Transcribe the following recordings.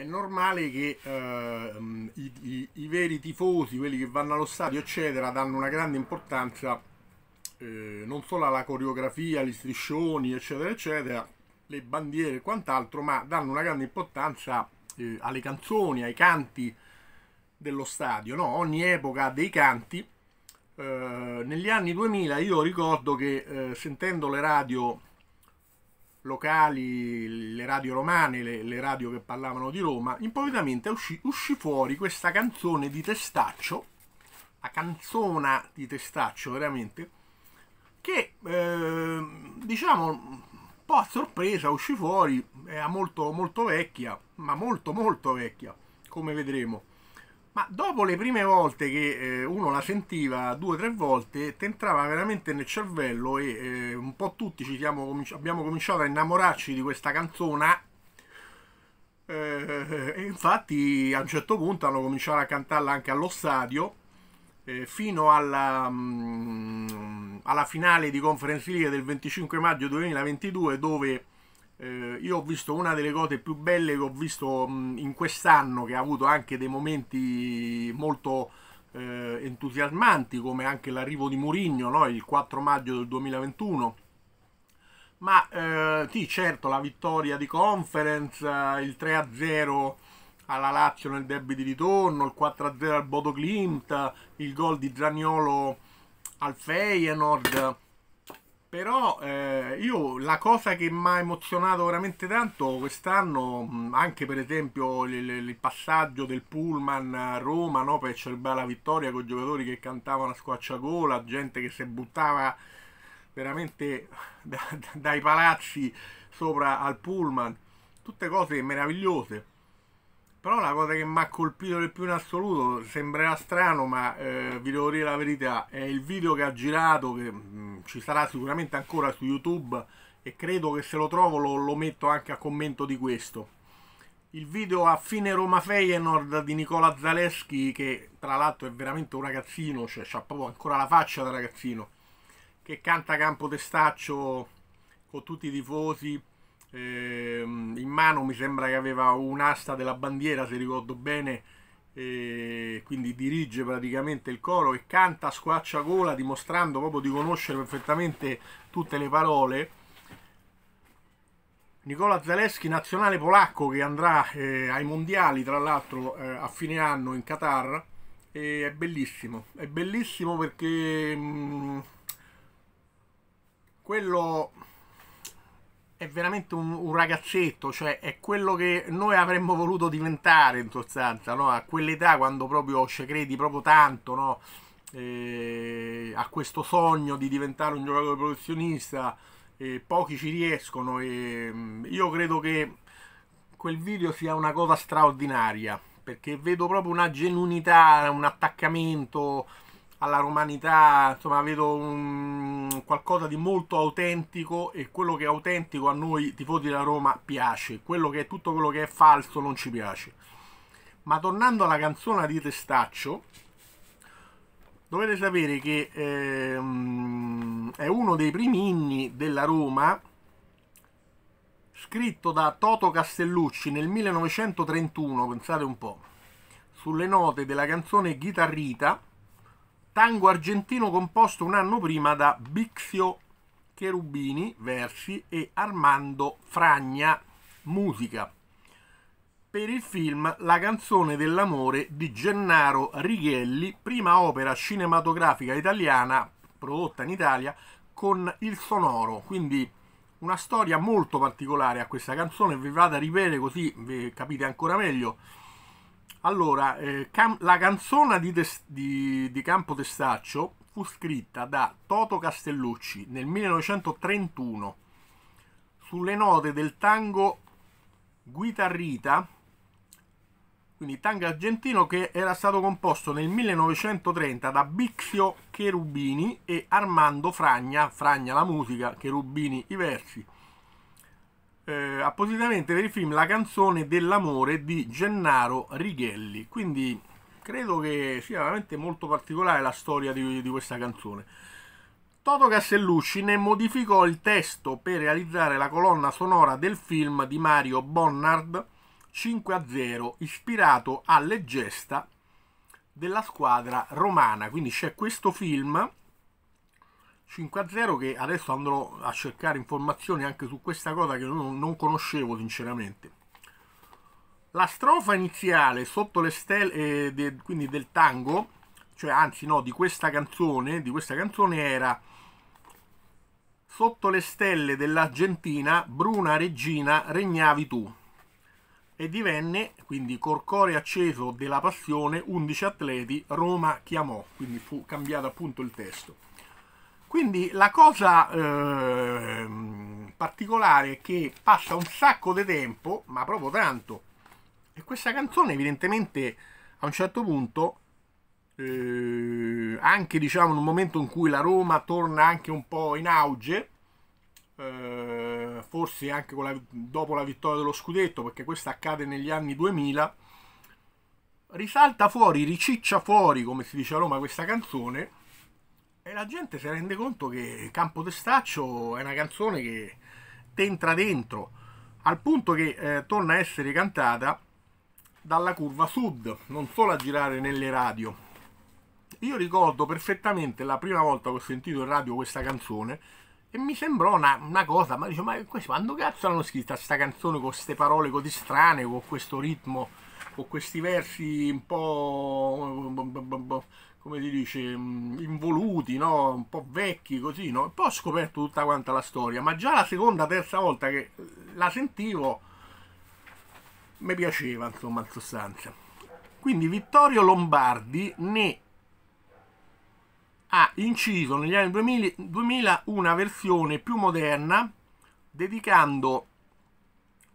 è normale che eh, mm, i, i, i, veri tifosi, quelli che vanno allo stadio, eccetera, danno una grande importanza eh, non solo alla coreografia, agli striscioni, eccetera, eccetera, le bandiere e quant'altro, ma danno una grande importanza eh, alle canzoni, ai canti dello stadio. No? Ogni epoca ha dei canti. Eh, negli anni 2000 io ricordo che eh, sentendo le radio locali, le radio romane, le, le radio che parlavano di Roma, improvvisamente uscì, uscì fuori questa canzone di Testaccio, la canzona di Testaccio veramente, che eh, diciamo un po' a sorpresa uscì fuori, era molto molto vecchia, ma molto molto vecchia, come vedremo. Ma dopo le prime volte che eh, uno la sentiva due o tre volte, ti entrava veramente nel cervello e eh, un po' tutti siamo, abbiamo cominciato a innamorarci di questa canzona. Eh, e infatti a un certo punto hanno cominciato a cantarla anche allo stadio, eh, fino alla, mh, mm, alla finale di Conference League del 25 maggio 2022, dove eh, io ho visto una delle cose più belle che ho visto mh, in quest'anno, che ha avuto anche dei momenti molto eh, entusiasmanti, come anche l'arrivo di Murigno no? il 4 maggio del 2021. Ma eh, sì, certo, la vittoria di conference, eh, il 3-0 alla Lazio nel derby di ritorno, il 4-0 al Bodo Klimt, il gol di Zaniolo al Feyenoord però eh, io la cosa che mi ha emozionato veramente tanto quest'anno, anche per esempio il, il, passaggio del pullman a Roma no, per celebrare la vittoria con giocatori che cantavano a squacciagola, gente che si buttava veramente da, dai palazzi sopra al pullman, tutte cose meravigliose. Però la cosa che mi ha colpito di più in assoluto, sembrerà strano, ma eh, vi devo dire la verità, è il video che ha girato, che mh, mm, ci sarà sicuramente ancora su YouTube e credo che se lo trovo lo, lo metto anche a commento di questo. Il video a fine Roma Feyenoord di Nicola Zaleschi, che tra l'altro è veramente un ragazzino, cioè ha proprio ancora la faccia da ragazzino, che canta Campo Testaccio con tutti i tifosi, eh, in mano mi sembra che aveva un'asta della bandiera se ricordo bene eh, quindi dirige praticamente il coro e canta a squacciagola dimostrando proprio di conoscere perfettamente tutte le parole Nicola Zaleschi, nazionale polacco che andrà eh, ai mondiali tra l'altro eh, a fine anno in Qatar e è bellissimo, è bellissimo perché mh, mm, quello è veramente un, un, ragazzetto, cioè è quello che noi avremmo voluto diventare in sostanza, no? a quell'età quando proprio ci credi proprio tanto, no? eh, a questo sogno di diventare un giocatore professionista, eh, pochi ci riescono e mm, io credo che quel video sia una cosa straordinaria perché vedo proprio una genuinità, un attaccamento, alla romanità, insomma vedo un, qualcosa di molto autentico e quello che è autentico a noi tifosi della Roma piace, quello che è tutto quello che è falso non ci piace. Ma tornando alla canzone di Testaccio, dovete sapere che ehm, è uno dei primi inni della Roma scritto da Toto Castellucci nel 1931, pensate un po', sulle note della canzone Chitarrita tango argentino composto un anno prima da Bixio Cherubini, versi, e Armando Fragna, musica. Per il film La canzone dell'amore di Gennaro Righelli, prima opera cinematografica italiana prodotta in Italia con il sonoro, quindi una storia molto particolare a questa canzone, vi vado a ripetere così capite ancora meglio allora, eh, la canzone di, di, di Campo Testaccio fu scritta da Toto Castellucci nel 1931 sulle note del tango Guitarrita, quindi tango argentino che era stato composto nel 1930 da Bixio Cherubini e Armando Fragna, Fragna la musica, Cherubini i versi appositamente per il film La canzone dell'amore di Gennaro Righelli. Quindi credo che sia veramente molto particolare la storia di, di questa canzone. Toto Castellucci ne modificò il testo per realizzare la colonna sonora del film di Mario Bonnard 5 a 0, ispirato alle gesta della squadra romana. Quindi c'è questo film 5 a 0 che adesso andrò a cercare informazioni anche su questa cosa che non, conoscevo sinceramente la strofa iniziale sotto le stelle eh, de, quindi del tango cioè anzi no di questa canzone di questa canzone era sotto le stelle dell'Argentina bruna regina regnavi tu e divenne quindi col cuore acceso della passione 11 atleti Roma chiamò quindi fu cambiato appunto il testo quindi la cosa eh, particolare è che passa un sacco di tempo, ma proprio tanto, e questa canzone evidentemente a un certo punto, eh, anche diciamo in un momento in cui la Roma torna anche un po' in auge, eh, forse anche la, dopo la vittoria dello scudetto, perché questo accade negli anni 2000, risalta fuori, riciccia fuori, come si dice a Roma, questa canzone e la gente si rende conto che Campo Testaccio è una canzone che t'entra dentro, al punto che eh, torna a essere cantata dalla curva sud, non solo a girare nelle radio. Io ricordo perfettamente la prima volta che ho sentito in radio questa canzone e mi sembrò una, una cosa, ma dice, ma quando cazzo l'hanno scritta questa canzone con queste parole così strane, con questo ritmo, con questi versi un po' come si dice, mm, involuti, no? un po' vecchi così, no? poi ho scoperto tutta quanta la storia, ma già la seconda, terza volta che la sentivo mi piaceva, insomma, in sostanza. Quindi Vittorio Lombardi ne ha inciso negli anni 2000 una versione più moderna dedicando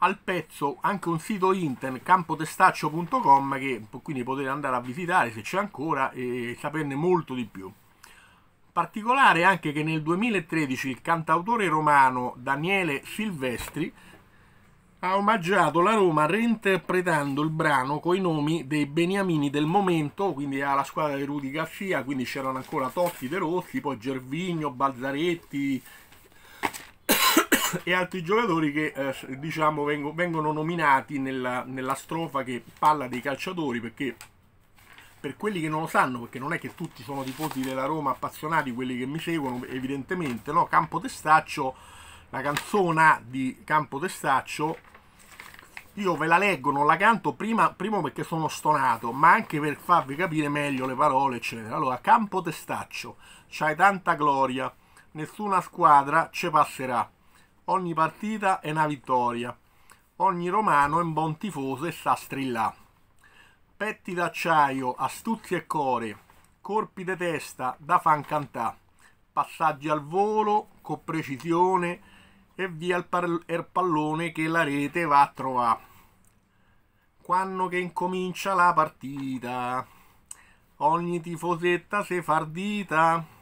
al pezzo anche un sito internet campotestaccio.com che quindi potete andare a visitare se c'è ancora e saperne molto di più. Particolare anche che nel 2013 il cantautore romano Daniele Silvestri ha omaggiato la Roma reinterpretando il brano coi nomi dei beniamini del momento, quindi alla squadra di Rudi Garcia, quindi c'erano ancora Totti, De Rossi, poi Gervigno, Balzaretti, e altri giocatori che eh, diciamo vengo, vengono nominati nella, nella, strofa che parla dei calciatori perché per quelli che non lo sanno, perché non è che tutti sono tifosi della Roma appassionati, quelli che mi seguono evidentemente, no? Campo Testaccio, la canzone di Campo Testaccio, io ve la leggo, non la canto prima, primo perché sono stonato, ma anche per farvi capire meglio le parole, eccetera. Allora, Campo Testaccio, c'hai tanta gloria, nessuna squadra ci passerà Ogni partita è una vittoria. Ogni romano è un buon tifoso e sa strillà. Petti d'acciaio, astuzia e core, colpi di testa da fan cantà, passaggi al volo con precisione e via il, il pallone che la rete va a trovare. Quando che incomincia la partita, ogni tifosetta se fardita.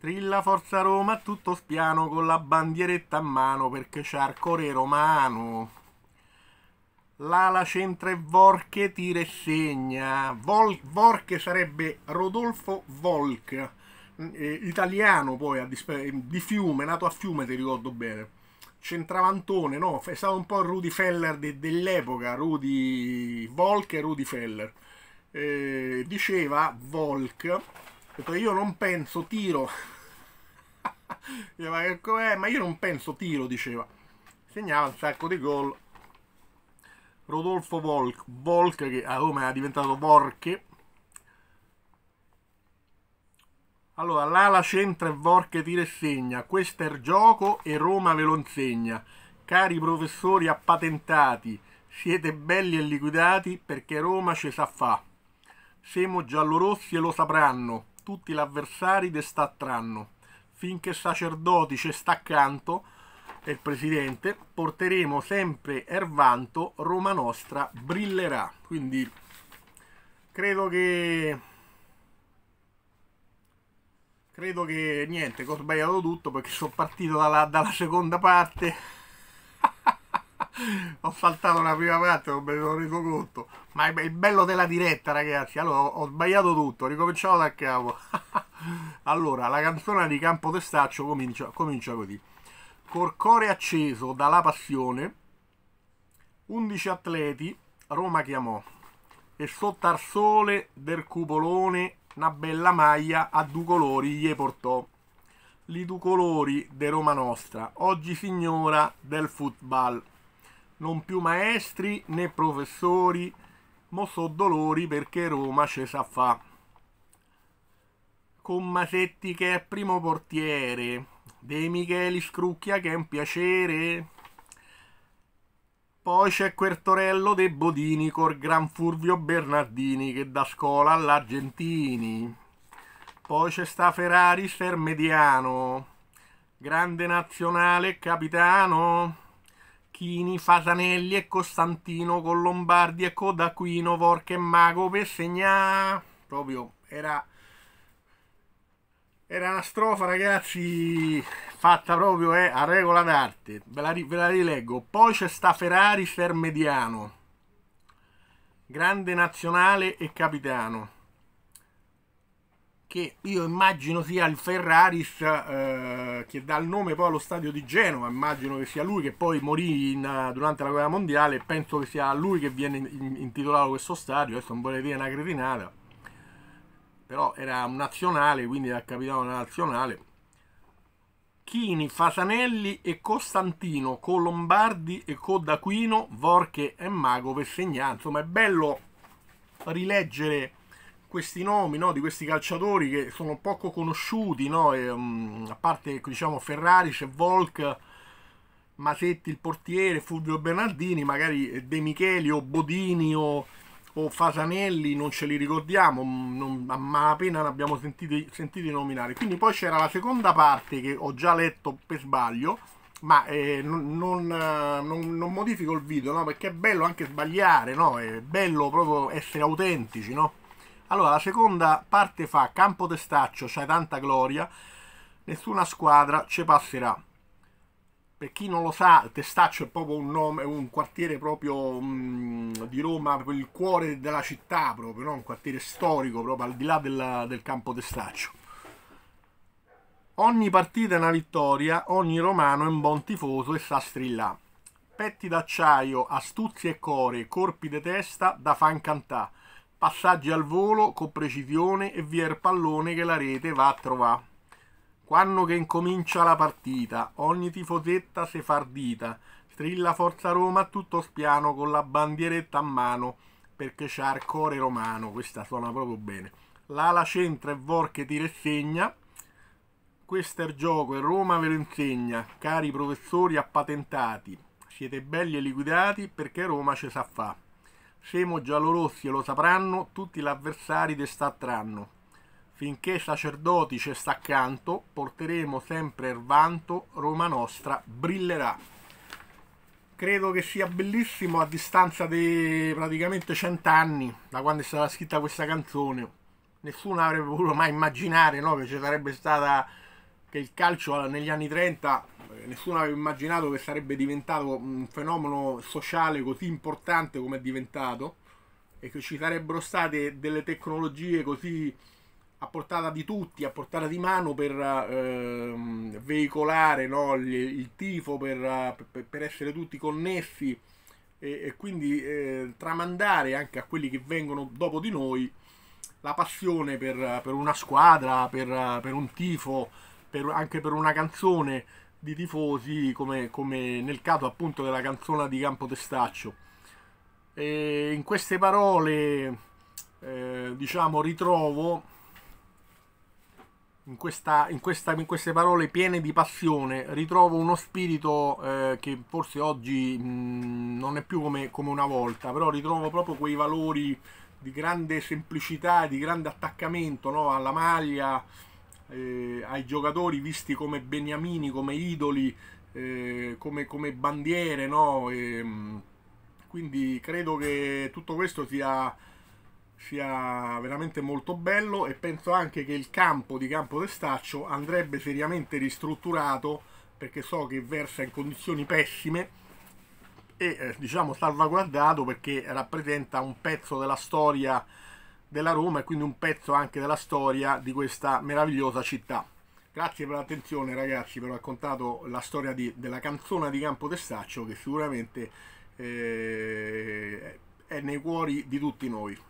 Trilla Forza Roma a tutto spiano con la bandieretta a mano perché c'è Arcore Romano. L'ala centra e Vorche tira e segna. Vol Vorche sarebbe Rodolfo Volk, mm, eh, italiano poi, eh, di Fiume, nato a Fiume se ricordo bene. Centravantone, no, è stato un po' Rudy Feller de dell'epoca, Rudy Volk e Rudy Feller. Eh, diceva Volk io non penso tiro diceva eh, ma io non penso tiro diceva segnava un sacco di gol Rodolfo Volk Volk che a Roma è diventato Vorche allora l'ala centra e Vorche tira e segna questo è il gioco e Roma ve lo insegna cari professori appatentati siete belli e liquidati perché Roma ce sa fa Semo giallorossi e lo sapranno tutti l'avversari de sta tranno. Finché sacerdoti ce sta accanto, e il presidente, porteremo sempre Ervanto, Roma nostra brillerà. Quindi credo che credo che niente, ho sbagliato tutto perché sono partito dalla, dalla seconda parte ho saltato la prima parte, non me ne sono reso conto. Ma è il bello della diretta, ragazzi. Allora, ho sbagliato tutto, ricominciamo da capo. allora, la canzone di Campo Testaccio comincia, comincia così. Col cuore acceso dalla passione, 11 atleti, Roma chiamò. E sotto al sole del cupolone, una bella maglia a due colori gli portò li due colori de Roma Nostra, oggi signora del football non più maestri né professori, mo so dolori perché Roma ce sa fa. Con Masetti che è primo portiere, De Micheli Scrucchia che è un piacere. Poi c'è quel torello De Bodini col gran Furvio Bernardini che da scuola all'Argentini. Poi c'è sta Ferrari Stermediano, grande nazionale capitano. Facchini, Fasanelli e Costantino con Lombardi e Codaquino, Vorche e Mago per segnare. Proprio era, era una strofa, ragazzi, fatta proprio eh, a regola d'arte. Ve la, ve la rileggo. Poi c'è sta Ferrari Sermediano, grande nazionale e capitano che io immagino sia il Ferraris eh, che dà il nome poi allo stadio di Genova, immagino che sia lui che poi morì in, eh, durante la guerra mondiale penso che sia lui che viene intitolato questo stadio, adesso non vorrei dire una cretinata, però era un nazionale, quindi era capitano nazionale. Chini, Fasanelli e Costantino, con Lombardi e con D'Aquino, Vorche e Mago per segnare. Insomma, è bello rileggere questi nomi no, di questi calciatori che sono poco conosciuti, no? e, um, a parte diciamo, Ferrari, c'è Volk, Masetti il portiere, Fulvio Bernardini, magari De Micheli o Bodini o, o Fasanelli non ce li ricordiamo, mm, non, a malapena ne abbiamo sentiti, sentiti nominare. Quindi poi c'era la seconda parte che ho già letto per sbaglio, ma eh, non, non, eh, non, modifico il video no? perché è bello anche sbagliare, no? è bello proprio essere autentici. No? Allora, la seconda parte fa campo testaccio, c'hai tanta gloria, nessuna squadra ci passerà. Per chi non lo sa, Testaccio è proprio un, nome, un quartiere proprio mh, mm, di Roma, il cuore della città proprio, no? un quartiere storico proprio al di là della, del campo Testaccio. Ogni partita è una vittoria, ogni romano è un buon tifoso e sa strillà. Petti d'acciaio, astuzie e core, corpi di testa da fan cantare passaggi al volo con precisione e via il pallone che la rete va a trovare. Quando che incomincia la partita, ogni tifosetta se ardita, strilla Forza Roma a tutto spiano con la bandieretta a mano, perché c'ha il core romano, questa suona proprio bene. L'ala centra e Vor che tira e segna, questo è il gioco e Roma ve lo insegna, cari professori appatentati, siete belli e liquidati perché Roma ce sa fa'. Semo giallorossi e lo sapranno tutti gli avversari che sta Finché sacerdoti ci sta accanto, porteremo sempre il vanto, Roma nostra brillerà. Credo che sia bellissimo a distanza di praticamente cent'anni da quando è stata scritta questa canzone. Nessuno avrebbe voluto mai immaginare no, che ci sarebbe stata che il calcio negli anni 30 nessuno aveva immaginato che sarebbe diventato un fenomeno sociale così importante come è diventato e che ci sarebbero state delle tecnologie così a portata di tutti, a portata di mano per ehm, veicolare no, il, il, tifo, per, per, per, essere tutti connessi e, e quindi eh, tramandare anche a quelli che vengono dopo di noi la passione per, per una squadra, per, un tifo, anche per una canzone di tifosi come, come nel caso appunto della canzone di Campo Testaccio. E in queste parole eh, diciamo ritrovo in, questa, in, questa, in, queste parole piene di passione ritrovo uno spirito eh, che forse oggi mh, non è più come, come una volta però ritrovo proprio quei valori di grande semplicità di grande attaccamento no? alla maglia eh, ai giocatori visti come beniamini, come idoli, eh, come, come, bandiere, no? E, ehm, quindi credo che tutto questo sia, sia veramente molto bello e penso anche che il campo di Campo Testaccio andrebbe seriamente ristrutturato perché so che versa in condizioni pessime e eh, diciamo salvaguardato perché rappresenta un pezzo della storia della Roma e quindi un pezzo anche della storia di questa meravigliosa città. Grazie per l'attenzione ragazzi, per aver raccontato la storia di, della canzone di Campo Testaccio che sicuramente eh, è nei cuori di tutti noi.